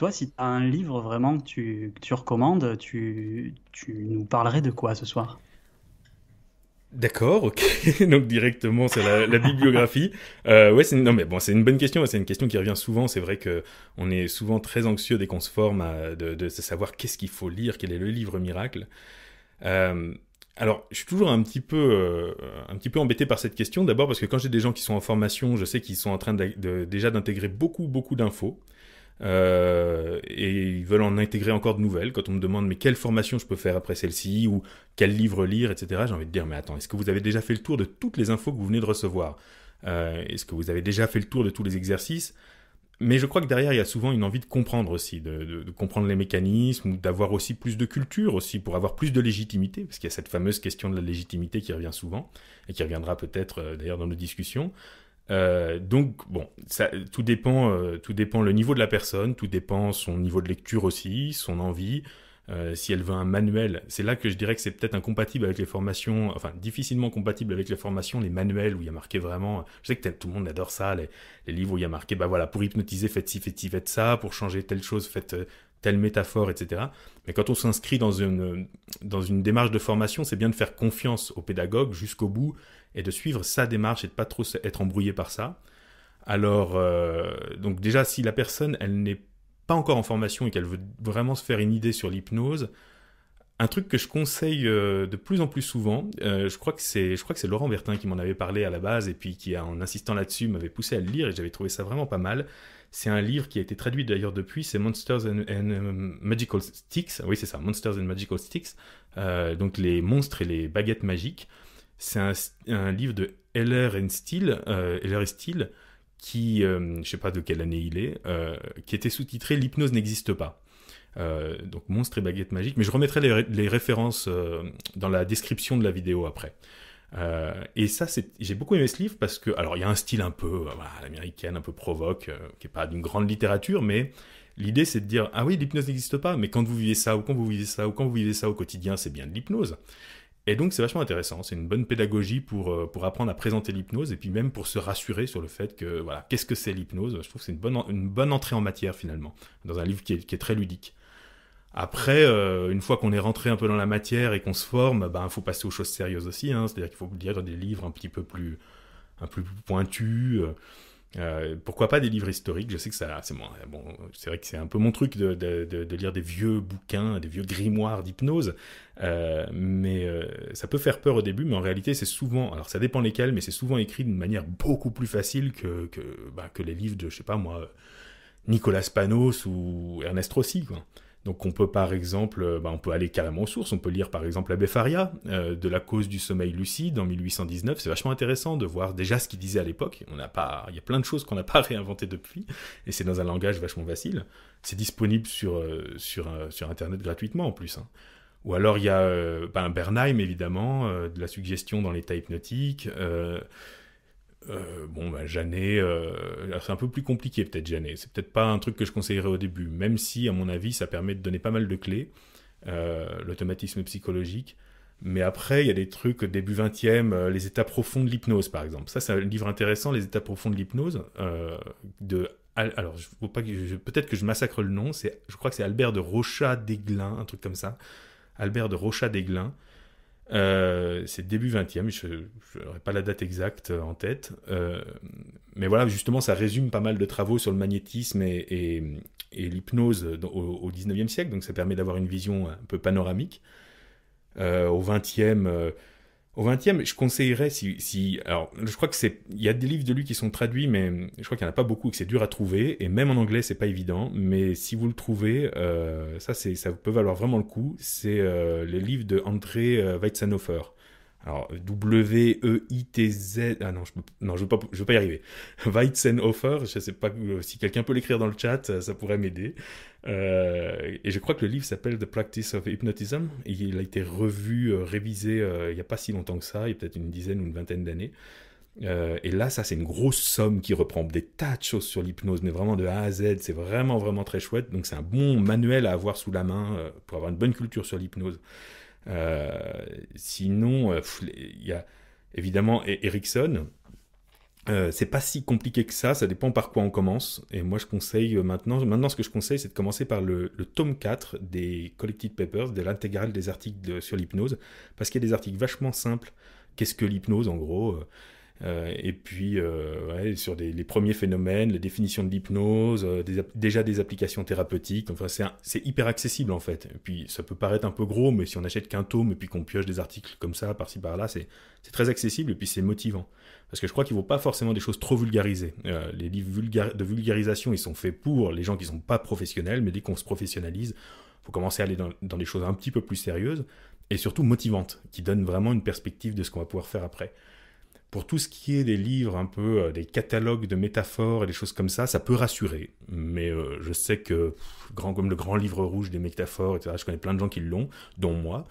Toi, si tu as un livre vraiment que tu, recommandes, tu, nous parlerais de quoi ce soir D'accord, ok. Donc directement c'est la, bibliographie. Euh, ouais, non mais bon, c'est une bonne question. C'est une question qui revient souvent. C'est vrai que on est souvent très anxieux dès qu'on se forme de, savoir qu'est-ce qu'il faut lire, quel est le livre miracle. Euh, alors, je suis toujours un petit peu, euh, un petit peu embêté par cette question. D'abord parce que quand j'ai des gens qui sont en formation, je sais qu'ils sont en train déjà d'intégrer beaucoup, beaucoup d'infos. Euh, et ils veulent en intégrer encore de nouvelles. Quand on me demande mais quelle formation je peux faire après celle-ci ou quel livre lire, etc., j'ai envie de dire mais attends, est-ce que vous avez déjà fait le tour de toutes les infos que vous venez de recevoir euh, Est-ce que vous avez déjà fait le tour de tous les exercices mais je crois que derrière, il y a souvent une envie de comprendre aussi, de, comprendre les mécanismes, d'avoir aussi plus de culture aussi, pour avoir plus de légitimité, parce qu'il y a cette fameuse question de la légitimité qui revient souvent, et qui reviendra peut-être euh, d'ailleurs dans nos discussions. Euh, donc bon, ça, tout dépend, euh, tout dépend le niveau de la personne, tout dépend son niveau de lecture aussi, son envie. Euh, si elle veut un manuel, c'est là que je dirais que c'est peut-être incompatible avec les formations, enfin difficilement compatible avec les formations, les manuels où il y a marqué vraiment, je sais que tout le monde adore ça, les, livres où il y a marqué, bah voilà, pour hypnotiser, faites ci, faites ci, faites ça, pour changer telle chose, faites telle métaphore, etc. Mais quand on s'inscrit dans une, dans une démarche de formation, c'est bien de faire confiance au pédagogue jusqu'au bout et de suivre sa démarche et de pas trop être embrouillé par ça. Alors, euh, donc déjà, si la personne, elle n'est pas encore en formation et qu'elle veut vraiment se faire une idée sur l'hypnose, un truc que je conseille euh, de plus en plus souvent, euh, je crois que c'est, je crois que c'est Laurent Bertin qui m'en avait parlé à la base et puis qui, en insistant là-dessus, m'avait poussé à le lire et j'avais trouvé ça vraiment pas mal. C'est un livre qui a été traduit d'ailleurs depuis, c'est Monsters and, um, Magical Sticks. Oui, c'est ça, Monsters and Magical Sticks. Euh, donc les monstres et les baguettes magiques. C'est un, livre de L.R. and Steele, euh, qui, euh, je sais pas de quelle année il est, euh, qui était sous-titré L'hypnose n'existe pas. donc monstres et baguettes magiques. Mais je remettrai les, les références dans la description de la vidéo après. Euh, et ça, j'ai beaucoup aimé ce livre parce que, alors, il y a un style un peu, euh, voilà, l'américaine, un peu provoque, euh, qui n'est pas d'une grande littérature, mais l'idée, c'est de dire, ah oui, l'hypnose n'existe pas, mais quand vous vivez ça, ou quand vous vivez ça, ou quand vous vivez ça au quotidien, c'est bien de l'hypnose. Et donc, c'est vachement intéressant. C'est une bonne pédagogie pour, apprendre à présenter l'hypnose et puis même pour se rassurer sur le fait que, voilà, qu'est-ce que c'est l'hypnose Je trouve que c'est une bonne, une bonne entrée en matière, finalement, dans un livre qui est très ludique. Après, euh, une fois qu'on est rentré un peu dans la matière et qu'on se forme, il ben, faut passer aux choses sérieuses aussi. Hein. C'est-à-dire qu'il faut lire des livres un petit peu plus, un plus pointus. Euh, euh, pourquoi pas des livres historiques Je sais que ça, c'est bon, c'est vrai que c'est un peu mon truc de, de, de, lire des vieux bouquins, des vieux grimoires d'hypnose, mais ça peut faire peur au début, mais en réalité c'est souvent, alors ça dépend lesquels, mais c'est souvent écrit d'une manière beaucoup plus facile que bah, que, les livres de, je sais pas moi, Nicolas Panos ou Ernest Rossi, quoi. Donc on peut par exemple, euh, bah, on peut aller carrément aux sources, on peut lire par exemple la Faria euh, de la cause du sommeil lucide en 1819, c'est vachement intéressant de voir déjà ce qu'il disait à l'époque, on n'a pas, il y a plein de choses qu'on n'a pas réinventées depuis, et c'est dans un langage vachement facile, c'est disponible sur, euh, sur, internet gratuitement en plus. Hein. Ou alors il y a bah, Bernheim évidemment, de la suggestion dans l'état hypnotique, euh, bon, ben, euh, ah, c'est un peu plus compliqué peut-être Jeannet. C'est peut-être pas un truc que je conseillerais au début, même si, à mon avis, ça permet de donner pas mal de clés, euh, l'automatisme psychologique. Mais après, il y a des trucs début 20e, les états profonds de l'hypnose, par exemple. Ça, c'est un livre intéressant, les états profonds de l'hypnose. de alors, je, pas peut-être que je massacre le nom. C'est, je crois que c'est Albert de rochat déglin un truc comme ça. Albert de Rochat-Deglin. Euh, c'est début 20e, je n'aurai pas la date exacte euh, en tête. Euh, mais voilà, justement, ça résume pas mal de travaux sur le magnétisme et, l'hypnose au, 19e siècle, donc ça permet d'avoir une vision un peu panoramique. au 20e, au 20e, je conseillerais si, si alors je crois que c'est il y a des livres de lui qui sont traduits mais je crois qu'il n'y en a pas beaucoup et que c'est dur à trouver et même en anglais c'est pas évident mais si vous le trouvez euh, ça c'est ça peut valoir vraiment le coup, c'est euh, les livres de André euh, Weizenhofer. Alors W E I T Z ah non je peux, non je veux pas je veux pas y arriver. Weizenhofer, je sais pas euh, si quelqu'un peut l'écrire dans le chat, euh, ça pourrait m'aider. Euh, et je crois que le livre s'appelle The Practice of Hypnotism. il a été revu, euh, révisé euh, il n'y a pas si longtemps que ça, il y a peut-être une dizaine ou une vingtaine d'années. et là, ça, c'est une grosse somme qui reprend des tas de choses sur l'hypnose, mais vraiment de A à Z. C'est vraiment, vraiment très chouette. Donc, c'est un bon manuel à avoir sous la main pour avoir une bonne culture sur l'hypnose. sinon, il y a évidemment e- Erickson euh, c'est pas si compliqué que ça, ça dépend par quoi on commence. Et moi, je conseille euh, maintenant, maintenant ce que je conseille, c'est de commencer par le, tome 4 des Collected Papers, de l'intégrale des articles sur l'hypnose, parce qu'il y a des articles vachement simples. Qu'est-ce que l'hypnose, en gros euh, euh, et puis, euh, ouais, sur les premiers phénomènes, les définitions de l'hypnose, euh, déjà des applications thérapeutiques. Enfin, c'est hyper accessible en fait. Et puis, ça peut paraître un peu gros, mais si on n'achète qu'un tome et puis qu'on pioche des articles comme ça, par-ci par-là, c'est très accessible et puis c'est motivant. Parce que je crois qu'il ne vaut pas forcément des choses trop vulgarisées. les livres de vulgarisation, ils sont faits pour les gens qui ne sont pas professionnels, mais dès qu'on se professionnalise, il faut commencer à aller dans des choses un petit peu plus sérieuses et surtout motivantes, qui donnent vraiment une perspective de ce qu'on va pouvoir faire après. Pour tout ce qui est des livres, un peu euh, des catalogues de métaphores et des choses comme ça, ça peut rassurer. Mais euh, je sais que, grand comme le grand livre rouge des métaphores, etc., je connais plein de gens qui l'ont, dont moi,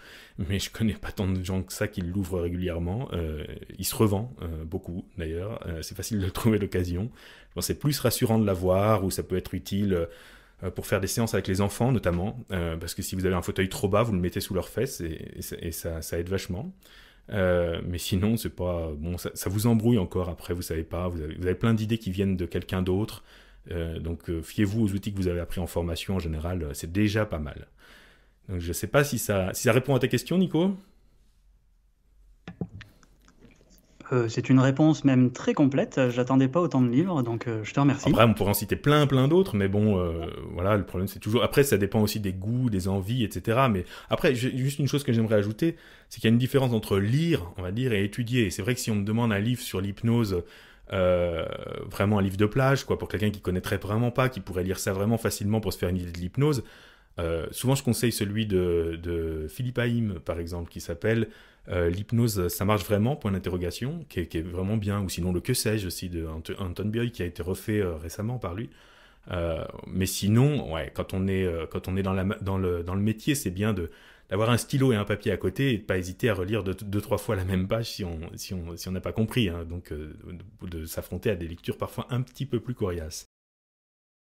mais je connais pas tant de gens que ça qui l'ouvrent régulièrement. Euh, il se revend beaucoup, d'ailleurs. c'est facile de trouver l'occasion. Bon, c'est plus rassurant de l'avoir, ou ça peut être utile pour faire des séances avec les enfants notamment, parce que si vous avez un fauteuil trop bas, vous le mettez sous leurs fesses et, ça, ça, aide vachement. Euh, mais sinon, c'est pas bon. Ça, vous embrouille encore après. Vous savez pas. Vous avez, plein d'idées qui viennent de quelqu'un d'autre. Euh, donc, euh, fiez-vous aux outils que vous avez appris en formation. En général, c'est déjà pas mal. Donc, je sais pas si ça répond à ta question, Nico. Euh, c'est une réponse même très complète. J'attendais pas autant de livres, donc euh, je te remercie. Après, on pourrait en citer plein, plein d'autres, mais bon, euh, voilà, le problème c'est toujours. Après, ça dépend aussi des goûts, des envies, etc. Mais après, juste une chose que j'aimerais ajouter, c'est qu'il y a une différence entre lire, on va dire, et étudier. c'est vrai que si on me demande un livre sur l'hypnose, vraiment un livre de plage, quoi, pour quelqu'un qui connaîtrait vraiment pas, qui pourrait lire ça vraiment facilement pour se faire une idée de l'hypnose, euh, souvent, je conseille celui de, Philippe Haïm, par exemple, qui s'appelle euh, L'hypnose, ça marche vraiment Point d'interrogation, qui, est vraiment bien. Ou sinon, le Que sais-je aussi de Anton Bioy, qui a été refait euh, récemment par lui. mais sinon, ouais, quand on est, quand on est dans, la, dans, le, dans le métier, c'est bien de, d'avoir un stylo et un papier à côté et de pas hésiter à relire deux, trois fois la même page si on si on n'a pas compris hein. donc de s'affronter à des lectures parfois un petit peu plus coriaces.